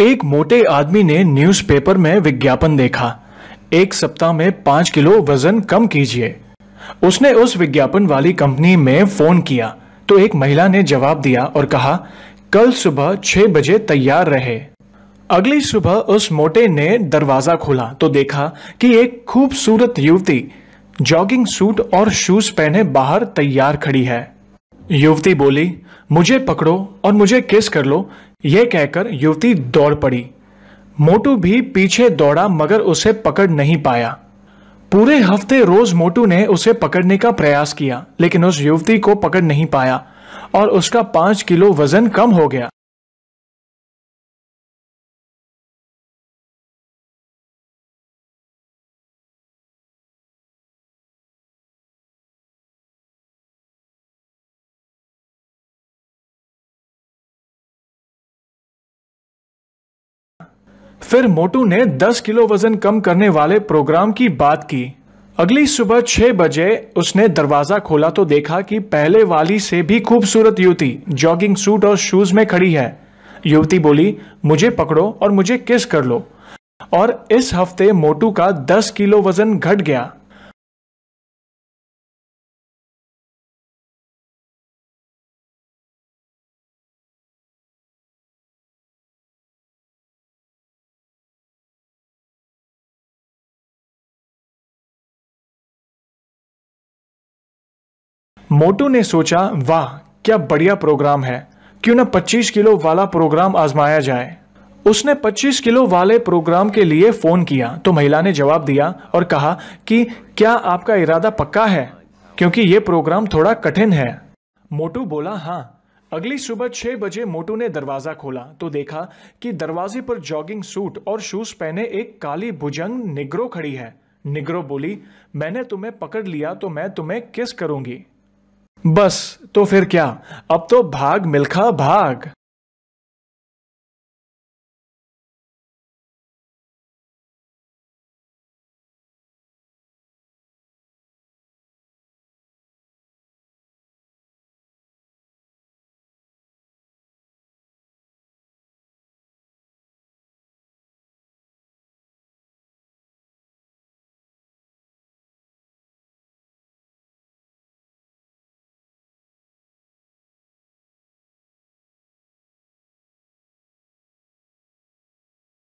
एक मोटे आदमी ने न्यूज़पेपर में विज्ञापन देखा एक सप्ताह में पांच किलो वजन कम कीजिए उसने उस विज्ञापन वाली कंपनी में फोन किया तो एक महिला ने जवाब दिया और कहा कल सुबह छह बजे तैयार रहे अगली सुबह उस मोटे ने दरवाजा खोला तो देखा कि एक खूबसूरत युवती जॉगिंग सूट और शूज पहने बाहर तैयार खड़ी है युवती बोली मुझे पकड़ो और मुझे किस कर लो यह कहकर युवती दौड़ पड़ी मोटू भी पीछे दौड़ा मगर उसे पकड़ नहीं पाया पूरे हफ्ते रोज मोटू ने उसे पकड़ने का प्रयास किया लेकिन उस युवती को पकड़ नहीं पाया और उसका पांच किलो वजन कम हो गया फिर मोटू ने 10 किलो वजन कम करने वाले प्रोग्राम की बात की अगली सुबह छह बजे उसने दरवाजा खोला तो देखा कि पहले वाली से भी खूबसूरत युवती जॉगिंग सूट और शूज में खड़ी है युवती बोली मुझे पकड़ो और मुझे किस कर लो और इस हफ्ते मोटू का 10 किलो वजन घट गया मोटू ने सोचा वाह क्या बढ़िया प्रोग्राम है क्यों ना 25 किलो वाला प्रोग्राम आजमाया जाए उसने 25 किलो वाले प्रोग्राम के लिए फ़ोन किया तो महिला ने जवाब दिया और कहा कि क्या आपका इरादा पक्का है क्योंकि ये प्रोग्राम थोड़ा कठिन है मोटू बोला हाँ अगली सुबह छह बजे मोटू ने दरवाज़ा खोला तो देखा कि दरवाजे पर जॉगिंग सूट और शूज़ पहने एक काली भुजंग निग्रो खड़ी है निग्रो बोली मैंने तुम्हें पकड़ लिया तो मैं तुम्हें किस करूंगी बस तो फिर क्या अब तो भाग मिल्खा भाग